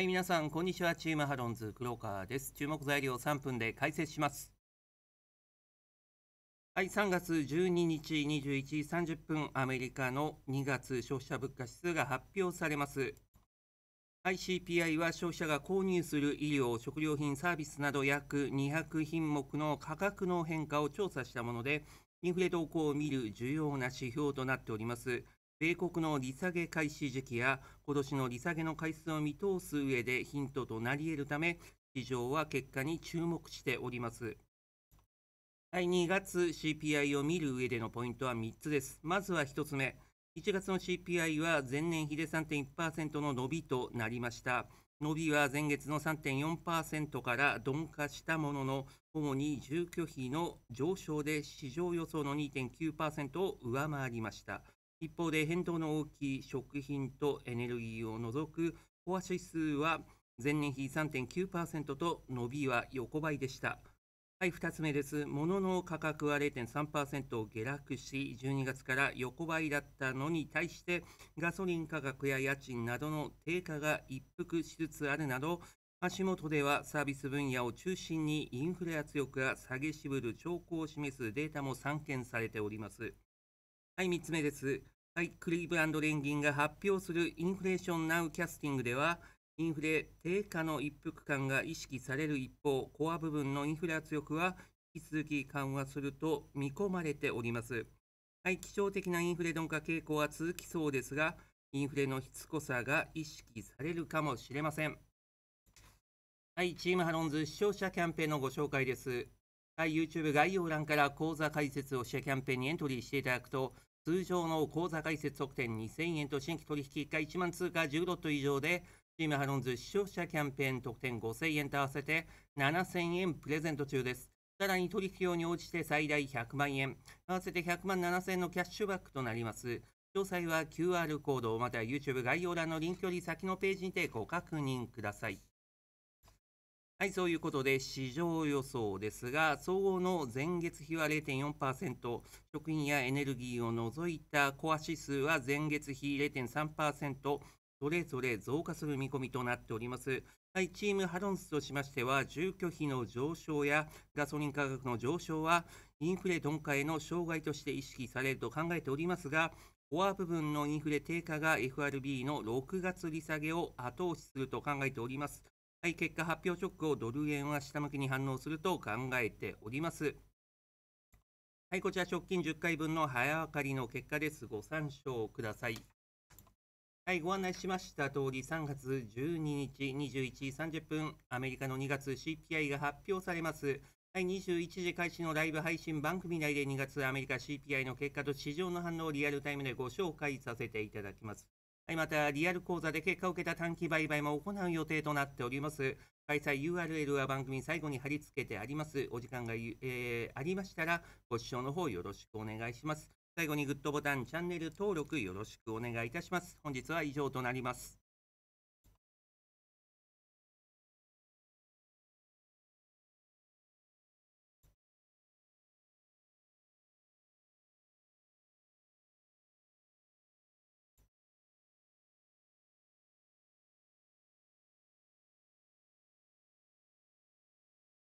はい皆さんこんにちはチームハロンズクローカーです注目材料3分で解説しますはい3月12日21時30分アメリカの2月消費者物価指数が発表されます i CPI は消費者が購入する医療食料品サービスなど約200品目の価格の変化を調査したものでインフレ動向を見る重要な指標となっております米国の利下げ開始時期や今年の利下げの回数を見通す上でヒントとなり得るため、市場は結果に注目しております。はい、2月 CPI を見る上でのポイントは3つです。まずは1つ目。1月の CPI は前年比で3.1%の伸びとなりました。伸びは前月の3.4%から鈍化したものの、主に住居費の上昇で市場予想の2.9%を上回りました。一方で変動の大きい食品とエネルギーを除くコア指数は前年比3.9%と伸びは横ばいでした。はい、2つ目です。物の価格は0.3%下落し、12月から横ばいだったのに対して、ガソリン価格や家賃などの低下が一服しつつあるなど、足元ではサービス分野を中心にインフレ圧力が下げしぶる兆候を示すデータも散見されております。はい、3つ目です。はい、クリーブランド連銀が発表するインフレーションナウキャスティングでは、インフレ低下の一服感が意識される一方、コア部分のインフレ圧力は引き続き緩和すると見込まれております。はい、基調的なインフレ鈍化傾向は続きそうですが、インフレのしつこさが意識されるかもしれません。はい、チームハロンズ視聴者キャンペーンのご紹介です。はい、YouTube 概要欄から講座解説をしたキャンペーンにエントリーしていただくと、通常の口座開設特典2000円と新規取引1回1万通貨10ロット以上で、チームハロンズ視聴者キャンペーン特典5000円と合わせて7000円プレゼント中です。さらに取引用に応じて最大100万円、合わせて100万7000円のキャッシュバックとなります。詳細は QR コードまたは YouTube 概要欄のリンクより先のページにてご確認ください。はい、そういうことで、市場予想ですが、総合の前月比は0.4%、食品やエネルギーを除いたコア指数は前月比0.3%、それぞれ増加する見込みとなっております。はい、チームハロンスとしましては、住居費の上昇やガソリン価格の上昇は、インフレ鈍化への障害として意識されると考えておりますが、コア部分のインフレ低下が FRB の6月利下げを後押しすると考えております。はい、結果発表直後、ドル円は下向きに反応すると考えております。はい、こちら直近10回分の早分かりの結果です。ご参照ください。はい、ご案内しました通り、3月12日21時30分、アメリカの2月 CPI が発表されます。はい、21時開始のライブ配信番組内で2月アメリカ CPI の結果と市場の反応をリアルタイムでご紹介させていただきます。また、リアル講座で結果を受けた短期売買も行う予定となっております。開催 URL は番組最後に貼り付けてあります。お時間が、えー、ありましたら、ご視聴の方よろしくお願いします。最後にグッドボタン、チャンネル登録よろしくお願いいたします。本日は以上となります。